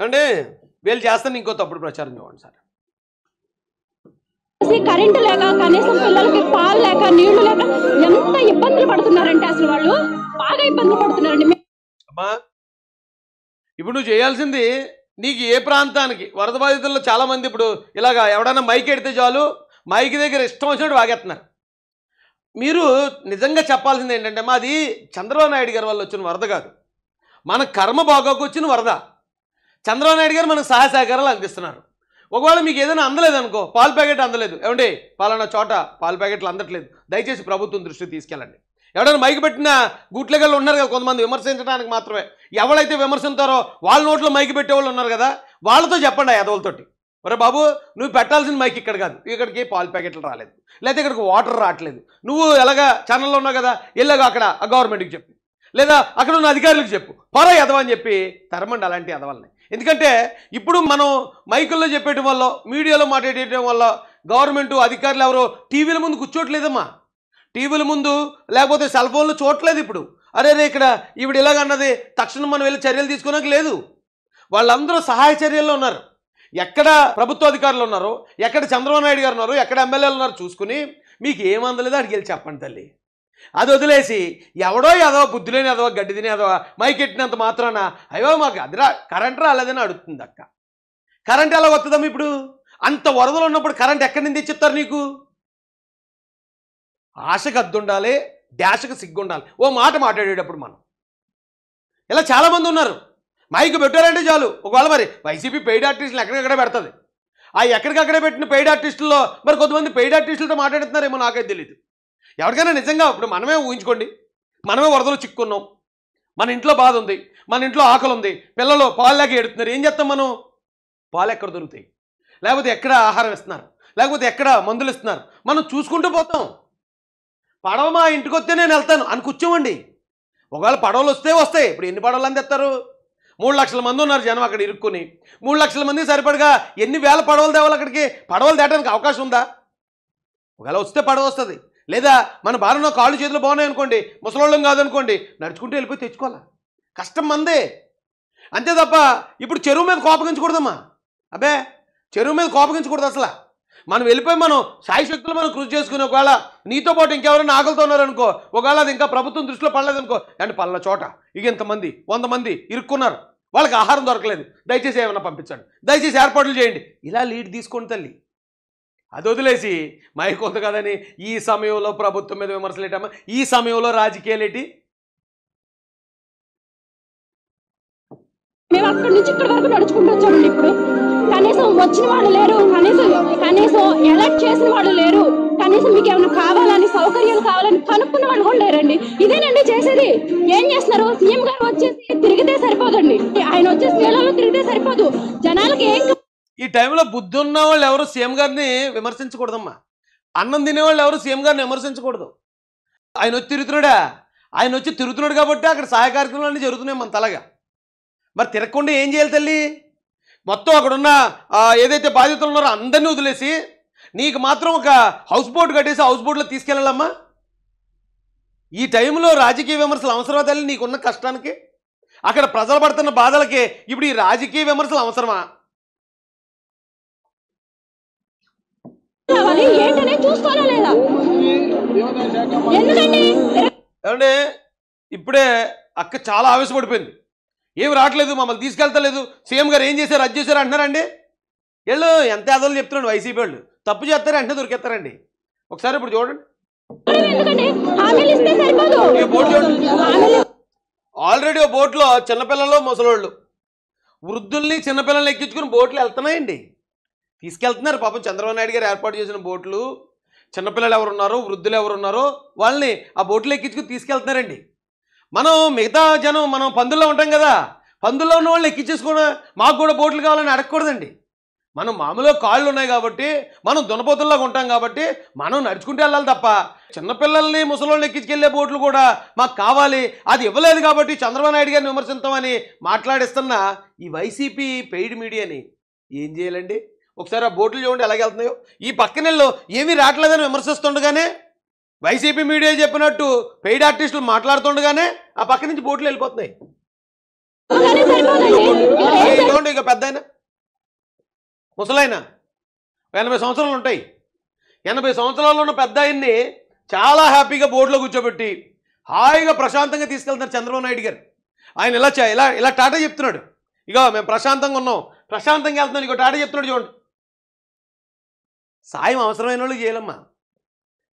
ఏమండి వీళ్ళు చేస్తాను ఇంకో తప్పుడు ప్రచారం చూడండి సార్ కరెంటు లేక కనీసం పిల్లలకి పాలు లేక నీళ్లు లేక ఎంత ఇబ్బందులు పడుతున్నారంటే అసలు వాళ్ళు బాగా ఇబ్బందులు పడుతున్నారండి అమ్మా ఇప్పుడు నువ్వు చేయాల్సింది నీకు ఏ ప్రాంతానికి వరద బాధితుల్లో చాలామంది ఇప్పుడు ఇలాగా ఎవడన్నా మైక్ ఎడితే చాలు మైక్ దగ్గర ఇష్టం వచ్చినట్టు వాగేస్తున్నారు మీరు నిజంగా చెప్పాల్సింది ఏంటంటే మాది చంద్రబాబు నాయుడు గారి వల్ల వచ్చిన వరద కాదు మన కర్మ బాగోకొచ్చిన వరద చంద్రబాబు నాయుడు గారు మనకు సహాయ సహకారాలు అందిస్తున్నారు ఒకవేళ మీకు ఏదైనా అందలేదు అనుకో పాల ప్యాకెట్ అందలేదు ఏమండి పాలనా చోట పాల ప్యాకెట్లు అందట్లేదు దయచేసి ప్రభుత్వం దృష్టికి తీసుకెళ్ళండి ఎవడైనా మైకి పెట్టిన గుట్లగళ్ళు ఉన్నారు కదా కొంతమంది విమర్శించడానికి మాత్రమే ఎవరైతే విమర్శించారో వాళ్ళ నోట్లో మైకి పెట్టేవాళ్ళు ఉన్నారు కదా వాళ్ళతో చెప్పండి ఆ యదవులతోటి ఒరే బాబు నువ్వు పెట్టాల్సిన మైక్ ఇక్కడ కాదు ఇక్కడికి పాల ప్యాకెట్లు రాలేదు లేకపోతే ఇక్కడికి వాటర్ రావట్లేదు నువ్వు ఎలాగా ఛానల్లో ఉన్నావు కదా ఎల్లగా అక్కడ గవర్నమెంట్కి చెప్పు లేదా అక్కడ ఉన్న అధికారులకు చెప్పు యదవ అని చెప్పి తరమండి అలాంటి ఎదవాలని ఎందుకంటే ఇప్పుడు మనం మైకుల్లో చెప్పేయటం వల్ల మీడియాలో మాట్లాడేయటం వల్ల గవర్నమెంట్ అధికారులు ఎవరో టీవీల ముందు కూర్చోట్లేదమ్మా టీవీల ముందు లేకపోతే సెల్ ఫోన్లు చూడట్లేదు ఇప్పుడు అరే రే ఇక్కడ ఈవిడ ఇలాగన్నది తక్షణం మనం వెళ్ళి చర్యలు తీసుకోనక లేదు వాళ్ళందరూ సహాయ చర్యల్లో ఉన్నారు ఎక్కడ ప్రభుత్వ అధికారులు ఉన్నారో ఎక్కడ చంద్రబాబు నాయుడు గారు ఉన్నారో ఎక్కడ ఎమ్మెల్యేలు ఉన్నారో చూసుకుని మీకు ఏమందలేదో అడిగి చెప్పండి తల్లి అది వదిలేసి ఎవడో ఏదో బుద్ధులేని ఏదో గడ్డి తినేదో మైకెట్టినంత మాత్రాన అయ్యో మాకు అదిరా కరెంట్ రాలేదని అడుగుతుంది అక్క కరెంట్ ఎలా వస్తుందమ్మ ఇప్పుడు అంత వరదలు ఉన్నప్పుడు కరెంట్ ఎక్కడి నుంచి తెచ్చిస్తారు నీకు ఆశకు అద్దుండాలి డాష్కి సిగ్గుండాలి ఓ మాట మాట్లాడేటప్పుడు మనం ఇలా చాలామంది ఉన్నారు మైక్ పెట్టారంటే చాలు ఒకవేళ మరి వైసీపీ పెయిడ్ ఆర్టిస్టులు ఎక్కడికక్కడ పెడుతుంది ఆ ఎక్కడికక్కడే పెట్టిన పెయిడ్ ఆర్టిస్టుల్లో మరి కొంతమంది పెయిడ్ ఆర్టిస్టులతో మాట్లాడుతున్నారేమో నాకైతే తెలియదు ఎవరికైనా నిజంగా ఇప్పుడు మనమే ఊహించుకోండి మనమే వరదలో చిక్కున్నాం మన ఇంట్లో బాధ ఉంది మన ఇంట్లో ఆకలి ఉంది పిల్లలు పాలులాగా ఎడుతున్నారు ఏం చేస్తాం మనం పాలు ఎక్కడ దొరుకుతాయి లేకపోతే ఎక్కడ ఆహారం ఇస్తున్నారు లేకపోతే ఎక్కడ మందులు ఇస్తున్నారు మనం చూసుకుంటూ పోతాం పడవ మా ఇంటికి వస్తే నేను వెళ్తాను అని కూర్చోమండి ఒకవేళ పడవలు వస్తే వస్తాయి ఇప్పుడు ఎన్ని పడవలు అందిస్తారు మూడు లక్షల మంది ఉన్నారు జనం అక్కడ ఇరుక్కుని మూడు లక్షల మంది సరిపడగా ఎన్ని వేల పడవలు తేవాలి అక్కడికి పడవలు తేటానికి అవకాశం ఉందా ఒకవేళ వస్తే పడవ వస్తుంది లేదా మన భార్యలో కాళ్ళు చేతులు బాగున్నాయి అనుకోండి ముసలోళ్ళం కాదనుకోండి నడుచుకుంటూ వెళ్ళిపోయి తెచ్చుకోవాలా కష్టం మందే అంతే తప్ప ఇప్పుడు చెరువు మీద కోపగించకూడదమ్మా అబ్బే చెరువు మీద కోపగించకూడదు అసలు మనం వెళ్ళిపోయి మనం శక్తులు మనం కృషి చేసుకుని ఒకవేళ నీతో పాటు ఇంకెవరైనా ఆకలితో ఉన్నారనుకో ఒకవేళ అది ఇంకా ప్రభుత్వం దృష్టిలో పడలేదనుకో అంటే పళ్ళ చోట ఇక ఇంతమంది వంద మంది ఇరుక్కున్నారు వాళ్ళకి ఆహారం దొరకలేదు దయచేసి ఏమైనా పంపించండి దయచేసి ఏర్పాట్లు చేయండి ఇలా లీడ్ తీసుకోండి తల్లి అది వదిలేసి మైకొంత కదని ఈ సమయంలో ప్రభుత్వం మీద విమర్శలేటమ్మా ఈ సమయంలో రాజకీయాలేటి మేము అక్కడి నుంచి ఇక్కడి వరకు నడుచుకుంటూ వచ్చామండి ఇప్పుడు కనీసం వచ్చిన వాళ్ళు లేరు కనీసం కనీసం ఎలక్ట్ చేసిన వాళ్ళు లేరు కనీసం మీకు ఏమైనా కావాలని సౌకర్యాలు కావాలని కనుక్కున్న వాళ్ళు కూడా లేరండి ఇదేనండి చేసేది ఏం చేస్తున్నారు సీఎం గారు వచ్చేసి తిరిగితే సరిపోదండి ఆయన వచ్చేసి నేలలో తిరిగితే సరిపోదు జనాలకి ఏం ఈ టైంలో బుద్ధి ఉన్న వాళ్ళు ఎవరు సీఎం గారిని విమర్శించకూడదమ్మా అన్నం తినేవాళ్ళు ఎవరు సీఎం గారిని విమర్శించకూడదు ఆయన వచ్చి తిరుగుతున్నాడా ఆయన వచ్చి తిరుగుతున్నాడు కాబట్టి అక్కడ సహాయ కార్యక్రమాలు జరుగుతున్నాయి మన తలగా మరి తిరగకుండా ఏం చేయాలి తల్లి మొత్తం అక్కడున్న ఏదైతే బాధ్యతలు ఉన్నారో అందరినీ వదిలేసి నీకు మాత్రం ఒక హౌస్ బోట్ కట్టేసి హౌస్ బోట్లో తీసుకెళ్ళాలమ్మా ఈ టైంలో రాజకీయ విమర్శలు అవసరమా తల్లి నీకున్న కష్టానికి అక్కడ ప్రజలు పడుతున్న బాధలకి ఇప్పుడు ఈ రాజకీయ విమర్శలు అవసరమా ఏమండి ఇప్పుడే అక్క చాలా ఆవేశపడిపోయింది ఏమి రావట్లేదు మమ్మల్ని తీసుకెళ్తలేదు సీఎం గారు ఏం చేశారు అది చేశారు అంటున్నారండి వీళ్ళు ఎంత యాదవులు చెప్తున్నాడు వైసీపీ వాళ్ళు తప్పు చేస్తారు అంటే దొరికేస్తారండి ఒకసారి ఇప్పుడు చూడండి ఆల్రెడీ ఓ బోట్లో చిన్నపిల్లలు ముసలోళ్ళు వృద్ధుల్ని చిన్నపిల్లల్ని ఎక్కించుకుని బోట్లు వెళ్తున్నాయండి తీసుకెళ్తున్నారు పాపం చంద్రబాబు నాయుడు గారు ఏర్పాటు చేసిన బోట్లు చిన్నపిల్లలు ఎవరు ఉన్నారో వృద్ధులు ఉన్నారో వాళ్ళని ఆ బోట్లు ఎక్కించుకుని తీసుకెళ్తున్నారండి మనం మిగతా జనం మనం పందుల్లో ఉంటాం కదా పందుల్లో ఉన్న వాళ్ళు ఎక్కించేసుకున్న మాకు కూడా బోట్లు కావాలని అడగకూడదండి మనం మామూలుగా కాళ్ళు ఉన్నాయి కాబట్టి మనం దునపోతుల్లాగా ఉంటాం కాబట్టి మనం నడుచుకుంటే వెళ్ళాలి తప్ప చిన్నపిల్లల్ని ముసలోళ్ళు ఎక్కించుకెళ్లే బోట్లు కూడా మాకు కావాలి అది ఇవ్వలేదు కాబట్టి చంద్రబాబు నాయుడు గారిని విమర్శించమని మాట్లాడిస్తున్న ఈ వైసీపీ పెయిడ్ మీడియాని ఏం చేయాలండి ఒకసారి ఆ బోట్లు చూడండి ఎలాగ వెళ్తున్నాయో ఈ పక్కనెళ్ళు ఏమీ రావట్లేదని విమర్శిస్తుండగానే వైసీపీ మీడియా చెప్పినట్టు పెయిడ్ ఆర్టిస్టులు మాట్లాడుతుండగానే ఆ పక్క నుంచి బోట్లు వెళ్ళిపోతున్నాయి చూడండి ఇక పెద్ద ముసలాయన ఎనభై సంవత్సరాలు ఉంటాయి ఎనభై సంవత్సరాల్లో ఉన్న పెద్ద ఆయన్ని చాలా హ్యాపీగా బోర్డులో కూర్చోబెట్టి హాయిగా ప్రశాంతంగా తీసుకెళ్తున్నారు చంద్రబాబు నాయుడు గారు ఆయన ఇలా ఇలా ఇలా టాటా చెప్తున్నాడు ఇక మేము ప్రశాంతంగా ఉన్నాం ప్రశాంతంగా వెళ్తున్నాం ఇక టాటా చెప్తున్నాడు చూడండి సాయం అవసరమైన వాళ్ళు చేయాలమ్మా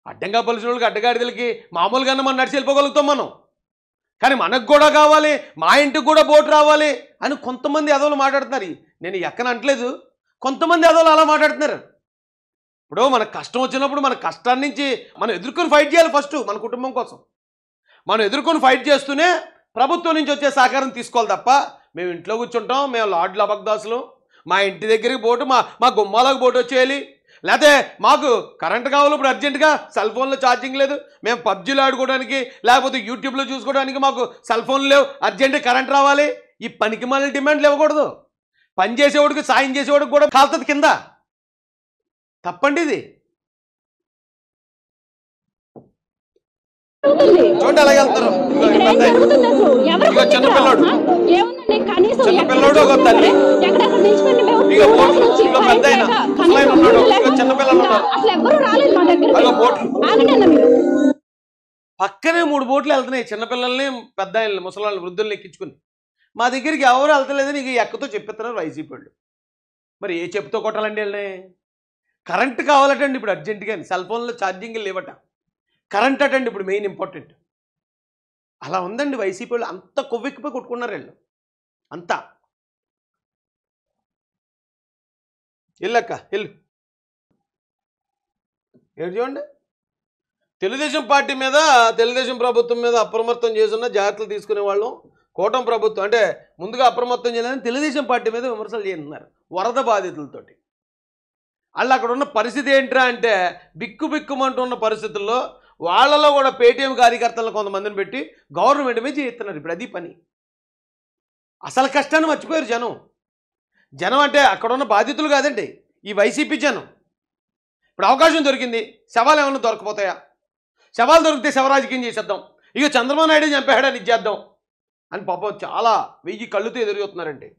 అడ్డంగా పలిసిన వాళ్ళకి అడ్డగాడిదలకి మామూలుగానే మనం నడిచి వెళ్ళిపోగలుగుతాం మనం కానీ మనకు కూడా కావాలి మా ఇంటికి కూడా బోటు రావాలి అని కొంతమంది అదవులు మాట్లాడుతున్నారు నేను ఎక్కన అంటలేదు కొంతమంది అదవులు అలా మాట్లాడుతున్నారు ఇప్పుడు మనకు కష్టం వచ్చినప్పుడు మన కష్టాన్ని నుంచి మనం ఎదుర్కొని ఫైట్ చేయాలి ఫస్ట్ మన కుటుంబం కోసం మనం ఎదుర్కొని ఫైట్ చేస్తూనే ప్రభుత్వం నుంచి వచ్చే సహకారం తీసుకోవాలి తప్ప మేము ఇంట్లో కూర్చుంటాం మేము లాడ్ల అబగ్దాసులు మా ఇంటి దగ్గరికి బోటు మా మా గుమ్మాలకు బోటు వచ్చేయాలి లేకపోతే మాకు కరెంట్ కావాలి ఇప్పుడు అర్జెంటుగా సెల్ ఫోన్లో ఛార్జింగ్ లేదు మేము పబ్జీలు ఆడుకోవడానికి లేకపోతే యూట్యూబ్లో చూసుకోవడానికి మాకు సెల్ ఫోన్ లేవు అర్జెంట్ కరెంట్ రావాలి ఈ పనికి మన డిమాండ్లు ఇవ్వకూడదు పని చేసేవాడికి సాయం చేసేవాడికి కూడా కాలుతుంది కింద తప్పండి ఇది చూడండి అలాగే వెళ్తారు చిన్నపిల్లాడు చిన్నపిల్లాడు ఒక తల్లి పక్కనే మూడు బోట్లు వెళ్తున్నాయి చిన్నపిల్లల్ని పెద్ద ఆయన ముసలాళ్ళని వృద్ధుల్ని ఎక్కించుకుని మా దగ్గరికి ఎవరు వెళ్తలేదని ఇక ఎక్కతో చెప్పిస్తున్నారు వైసీపీ వాళ్ళు మరి ఏ చెప్పుతో కొట్టాలండి వెళ్ళే కరెంట్ కావాలటండి ఇప్పుడు అర్జెంటుగా సెల్ ఫోన్లో ఛార్జింగ్ లేవట కరెంట్ అటండి ఇప్పుడు మెయిన్ ఇంపార్టెంట్ అలా ఉందండి వైసీపీ వాళ్ళు అంత కొవ్వెక్కిపోయి కొట్టుకున్నారు వీళ్ళు అంతా ఇల్లక్క ఇల్లు ఏడు చూడండి తెలుగుదేశం పార్టీ మీద తెలుగుదేశం ప్రభుత్వం మీద అప్రమత్తం చేసిన జాగ్రత్తలు తీసుకునే వాళ్ళం కూటమి ప్రభుత్వం అంటే ముందుగా అప్రమత్తం చేయాలని తెలుగుదేశం పార్టీ మీద విమర్శలు చేస్తున్నారు వరద బాధితులతోటి వాళ్ళు అక్కడ ఉన్న పరిస్థితి ఏంట్రా అంటే బిక్కు బిక్కుమంటున్న పరిస్థితుల్లో వాళ్ళలో కూడా పేటీఎం కార్యకర్తలను కొంతమందిని పెట్టి గవర్నమెంట్ మీద చేస్తున్నారు ఇప్పుడు అది పని అసలు కష్టాన్ని మర్చిపోయారు జనం జనం అంటే అక్కడున్న బాధితులు కాదండి ఈ వైసీపీ జనం ఇప్పుడు అవకాశం దొరికింది శవాలు ఏమైనా దొరకపోతాయా శవాలు దొరికితే శవరాజకీయం చేసేద్దాం ఇక చంద్రబాబు నాయుడు చంపేయడానికి ఇచ్చేద్దాం అని పాపం చాలా వెయ్యి కళ్ళుతో ఎదురుచూస్తున్నారండి